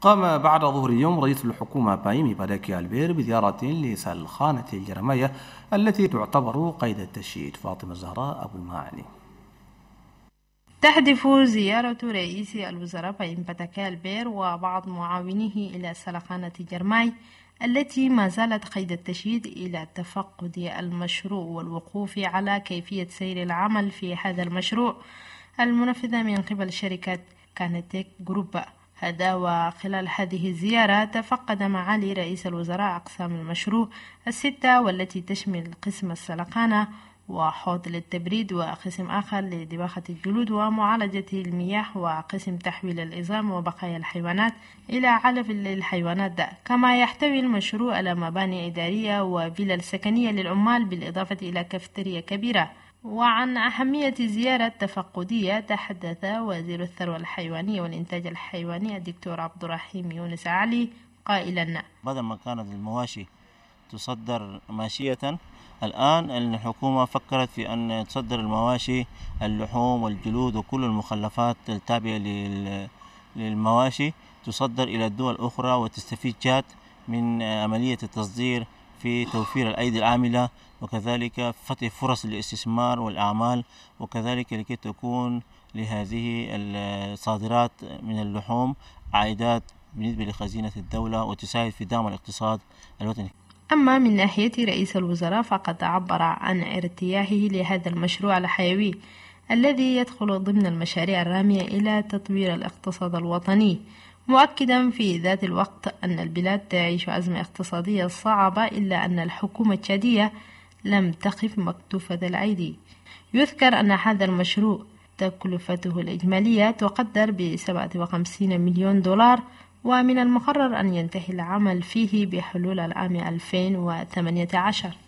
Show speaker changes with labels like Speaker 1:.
Speaker 1: قام بعد ظهر اليوم رئيس الحكومة بايمي باداكي البير بزيارة لسلخانة الجرمية التي تعتبر قيد التشييد فاطمة الزهراء أبو المعني
Speaker 2: تهدف زيارة رئيس الوزراء بايم باداكي البير وبعض معاونيه إلى سلخانة جرماي التي ما زالت قيد التشييد إلى تفقد المشروع والوقوف على كيفية سير العمل في هذا المشروع المنفذ من قبل شركة كانتيك جروب هذا وخلال هذه الزيارة تفقد معالي رئيس الوزراء أقسام المشروع الستة والتي تشمل قسم السلقانة وحوض للتبريد وقسم آخر لدباخة الجلود ومعالجة المياه وقسم تحويل العظام وبقايا الحيوانات إلى علف للحيوانات ده كما يحتوي المشروع على مباني إدارية وفيلا سكنية للعمال بالإضافة إلى كافتيريا كبيرة وعن أهمية زيارة تفقدية تحدث وزير الثروة الحيوانية والإنتاج الحيواني الدكتور عبد الرحيم يونس علي قائلا
Speaker 1: بدل ما كانت المواشي تصدر ماشية الآن الحكومة فكرت في أن تصدر المواشي اللحوم والجلود وكل المخلفات التابعة للمواشي تصدر إلى الدول الأخرى وتستفيد جات من عملية التصدير في توفير الأيدي العاملة وكذلك فتح فرص للاستثمار والأعمال وكذلك لكي تكون لهذه الصادرات من اللحوم عائدات بالنسبة لخزينة الدولة وتساعد في دعم الاقتصاد الوطني
Speaker 2: أما من ناحية رئيس الوزراء فقد عبر عن ارتياحه لهذا المشروع الحيوي الذي يدخل ضمن المشاريع الرامية إلى تطوير الاقتصاد الوطني مؤكدا في ذات الوقت أن البلاد تعيش أزمة اقتصادية صعبة إلا أن الحكومة التشادية لم تقف مكتوفة الأيدي يذكر أن هذا المشروع تكلفته الإجمالية تقدر ب 57 مليون دولار ومن المقرر أن ينتهي العمل فيه بحلول العام 2018